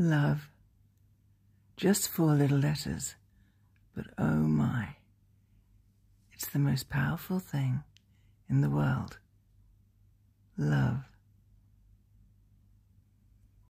Love. Just four little letters, but oh my. It's the most powerful thing in the world. Love.